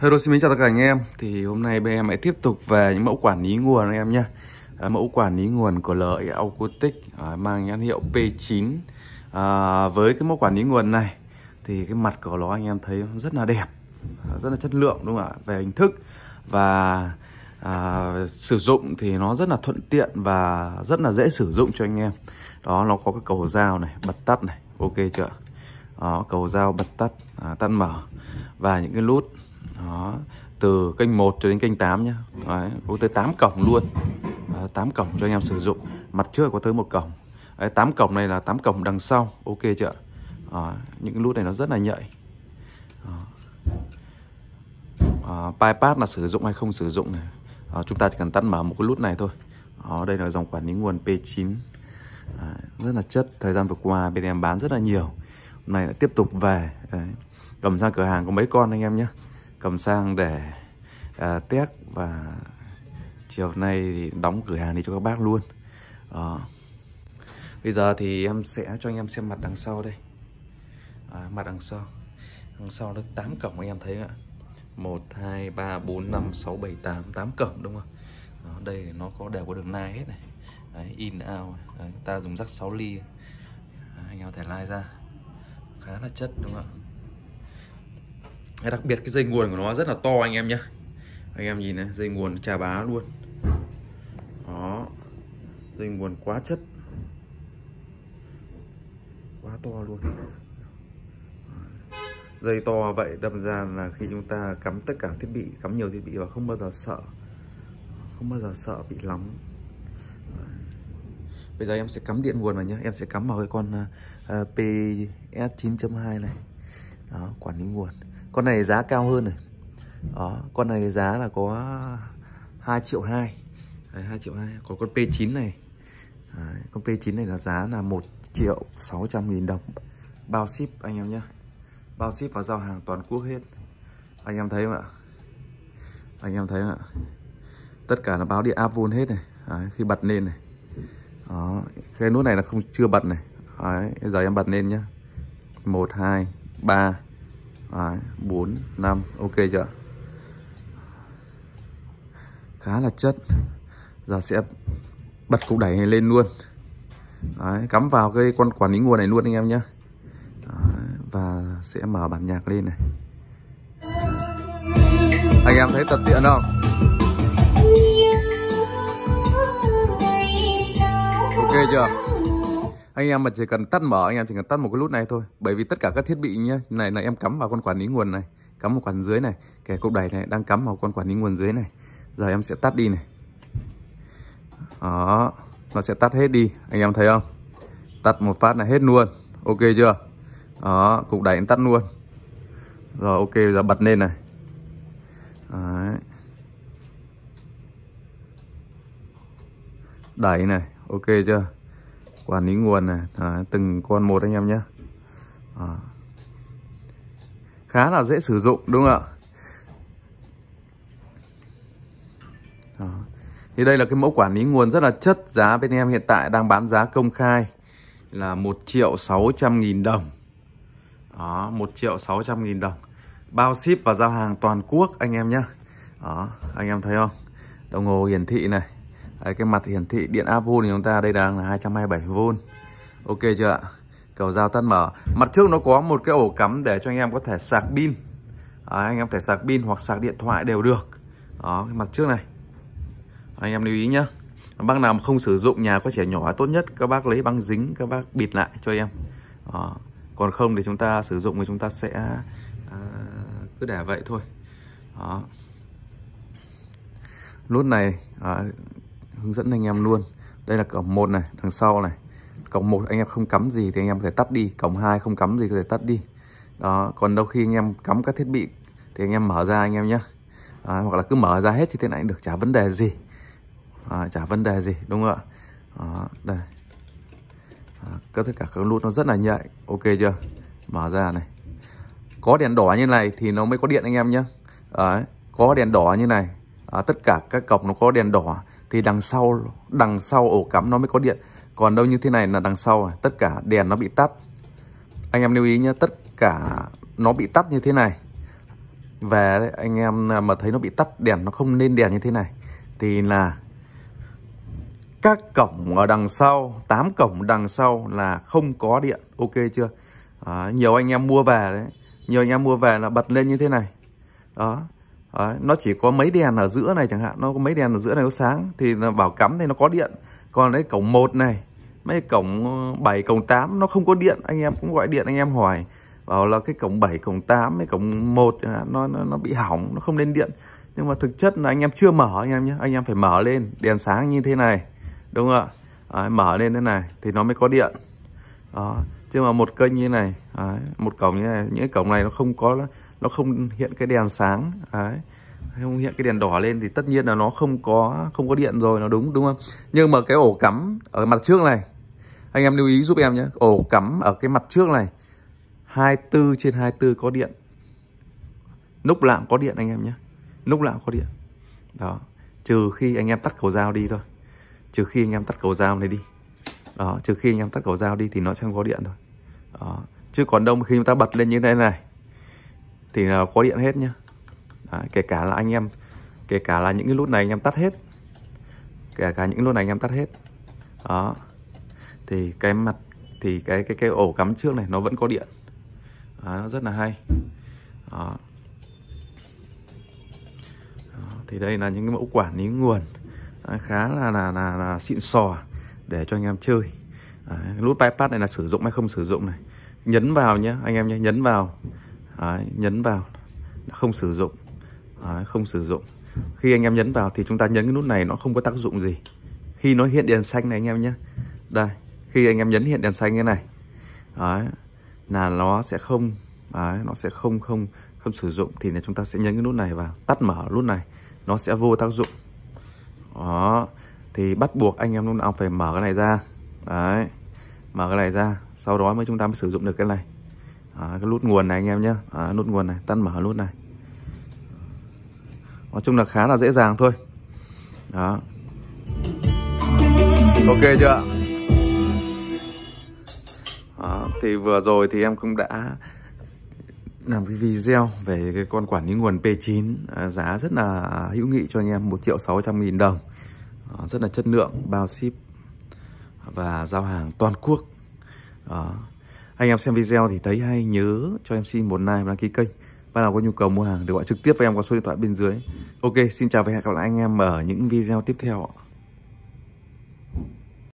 Hello xin chào tất cả anh em Thì hôm nay bên em hãy tiếp tục về những mẫu quản lý nguồn anh em nhé à, Mẫu quản lý nguồn của lợi Acoustic à, mang nhãn hiệu P9 à, Với cái mẫu quản lý nguồn này Thì cái mặt của nó anh em thấy rất là đẹp à, Rất là chất lượng đúng không ạ Về hình thức và à, sử dụng thì nó rất là thuận tiện và rất là dễ sử dụng cho anh em Đó nó có cái cầu dao này, bật tắt này, ok chưa đó, cầu dao bật tắt, à, tắt mở và những cái nút từ kênh 1 cho đến kênh 8 nhá đấy, có tới 8 cổng luôn đấy, 8 cổng cho anh em sử dụng mặt trước có tới một cổng đấy, 8 cổng này là 8 cổng đằng sau ok chưa à, những lút này nó rất là nhạy à, bypass là sử dụng hay không sử dụng này à, chúng ta chỉ cần tắt mở một cái lút này thôi đó, đây là dòng quản lý nguồn P9 à, rất là chất thời gian vừa qua bên em bán rất là nhiều hôm nay lại tiếp tục về đấy. cầm ra cửa hàng có mấy con anh em nhé cầm sang để à, test và chiều nay thì đóng cửa hàng đi cho các bác luôn đó. Ờ. bây giờ thì em sẽ cho anh em xem mặt đằng sau đây à, mặt đằng sau đằng sau nó 8 cổng anh em thấy ạ 1 2 3 4 5 6 7 8 8 cổng đúng không đó, ờ, đây nó có đều có đường nai hết này Đấy, in out Đấy, ta dùng rắc 6 ly anh em thể lai ra khá là chất đúng không ạ đặc biệt cái dây nguồn của nó rất là to anh em nhé anh em nhìn này dây nguồn trà bá luôn đó dây nguồn quá chất quá to luôn dây to vậy đâm ra là khi chúng ta cắm tất cả thiết bị cắm nhiều thiết bị và không bao giờ sợ không bao giờ sợ bị lóng bây giờ em sẽ cắm điện nguồn vào nhé em sẽ cắm vào cái con uh, PS 9.2 này đó quản lý nguồn con này giá cao hơn này đó con này giá là có 2 triệu 2 Đấy, 2 triệu 2 có con P9 này Đấy, Con P9 này là giá là 1 triệu 600 nghìn đồng Bao ship anh em nhé Bao ship và giao hàng toàn quốc hết Anh em thấy không ạ Anh em thấy không ạ Tất cả là báo điện áp vôn hết này Đấy, Khi bật lên này Đó, Cái nút này là không chưa bật này Đấy, Giờ em bật lên nhá 1, 2, 3 Đấy, 4 5 ok chưa khá là chất giờ sẽ bật cục đẩy lên luôn Đấy, cắm vào cái con quản lý nguồn này luôn anh em nhé và sẽ mở bản nhạc lên này anh em thấy thật tiện không ok chưa anh em mà chỉ cần tắt mở anh em chỉ cần tắt một cái nút này thôi bởi vì tất cả các thiết bị nhá này là em cắm vào con quản lý nguồn này cắm một quản dưới này kẻ cục đẩy này đang cắm vào con quản lý nguồn dưới này giờ em sẽ tắt đi này đó nó sẽ tắt hết đi anh em thấy không tắt một phát là hết luôn ok chưa đó cục đẩy em tắt luôn rồi ok giờ bật lên này Đấy. đẩy này ok chưa quản lý nguồn này Đấy, từng con một anh em nhé à. khá là dễ sử dụng đúng không ạ à. thì đây là cái mẫu quản lý nguồn rất là chất giá bên em hiện tại đang bán giá công khai là 1 triệu 600 nghìn đồng đó 1 triệu 600 nghìn đồng bao ship và giao hàng toàn quốc anh em nhé đó anh em thấy không đồng hồ hiển thị này Đấy, cái mặt hiển thị điện áp vôn thì chúng ta đây đang là 227V ok chưa ạ cầu dao tắt mở mặt trước nó có một cái ổ cắm để cho anh em có thể sạc pin Đấy, anh em thể sạc pin hoặc sạc điện thoại đều được đó cái mặt trước này anh em lưu ý nhá bác nào mà không sử dụng nhà có trẻ nhỏ tốt nhất các bác lấy băng dính các bác bịt lại cho em đó. còn không thì chúng ta sử dụng thì chúng ta sẽ à, cứ để vậy thôi đó nút này à, hướng dẫn anh em luôn đây là cổng một này đằng sau này cổng một anh em không cắm gì thì anh em có thể tắt đi cổng hai không cắm gì có thể tắt đi đó còn đôi khi anh em cắm các thiết bị thì anh em mở ra anh em nhé à, hoặc là cứ mở ra hết thì thế này được trả vấn đề gì à, chả vấn đề gì đúng không ạ à, đây à, các tất cả các nút nó rất là nhạy ok chưa mở ra này có đèn đỏ như này thì nó mới có điện anh em nhé à, có đèn đỏ như này à, tất cả các cổng nó có đèn đỏ thì đằng sau đằng sau ổ cắm nó mới có điện còn đâu như thế này là đằng sau à? tất cả đèn nó bị tắt anh em lưu ý nhé tất cả nó bị tắt như thế này về anh em mà thấy nó bị tắt đèn nó không lên đèn như thế này thì là các cổng ở đằng sau 8 cổng đằng sau là không có điện ok chưa à, nhiều anh em mua về đấy nhiều anh em mua về là bật lên như thế này đó Đấy, nó chỉ có mấy đèn ở giữa này chẳng hạn nó có mấy đèn ở giữa này nó sáng thì nó bảo cắm thì nó có điện còn đấy cổng một này mấy cổng 7 ờ, cổng 8 nó không có điện anh em cũng gọi điện anh em hỏi bảo là cái cổng 7 cổng 8 mấy cổng 1 nó, nó nó bị hỏng nó không lên điện nhưng mà thực chất là anh em chưa mở anh em nhé anh em phải mở lên đèn sáng như thế này đúng không ạ à, mở lên thế này thì nó mới có điện đó chứ mà một kênh như này à, một cổng như này những cái cổng này nó không có nó không hiện cái đèn sáng đấy không hiện cái đèn đỏ lên thì tất nhiên là nó không có không có điện rồi nó đúng đúng không nhưng mà cái ổ cắm ở mặt trước này anh em lưu ý giúp em nhé ổ cắm ở cái mặt trước này 24 trên 24 có điện nút lạm có điện anh em nhé nút lạm có điện đó trừ khi anh em tắt cầu dao đi thôi trừ khi anh em tắt cầu dao này đi đó trừ khi anh em tắt cầu dao đi thì nó sẽ không có điện thôi đó. chứ còn đông khi chúng ta bật lên như thế này thì là ờ, có điện hết nhá Đấy, kể cả là anh em kể cả là những cái nút này anh em tắt hết kể cả những nút này anh em tắt hết đó thì cái mặt thì cái cái cái ổ cắm trước này nó vẫn có điện đó, nó rất là hay đó. đó. thì đây là những cái mẫu quản lý nguồn Đấy, khá là là là, là xịn sò để cho anh em chơi Đấy, nút bypass này là sử dụng hay không sử dụng này nhấn vào nhé anh em nhé nhấn vào Đấy, nhấn vào không sử dụng Đấy, không sử dụng khi anh em nhấn vào thì chúng ta nhấn cái nút này nó không có tác dụng gì khi nó hiện đèn xanh này anh em nhé đây khi anh em nhấn hiện đèn xanh như này Đấy, là nó sẽ không Đấy, nó sẽ không không không sử dụng thì là chúng ta sẽ nhấn cái nút này vào tắt mở nút này nó sẽ vô tác dụng đó thì bắt buộc anh em lúc nào phải mở cái này ra đấy mở cái này ra sau đó mới chúng ta mới sử dụng được cái này à, cái nút nguồn này anh em nhé à, ờ, nút nguồn này tắt mở nút này nói chung là khá là dễ dàng thôi đó ok chưa đó, thì vừa rồi thì em cũng đã làm cái video về cái con quản lý nguồn P9 ờ, giá rất là hữu nghị cho anh em 1 triệu 600 nghìn đồng rất là chất lượng bao ship và giao hàng toàn quốc đó anh em xem video thì thấy hay nhớ cho em xin một like và đăng ký kênh bạn nào có nhu cầu mua hàng thì gọi trực tiếp với em qua số điện thoại bên dưới ok xin chào và hẹn gặp lại anh em ở những video tiếp theo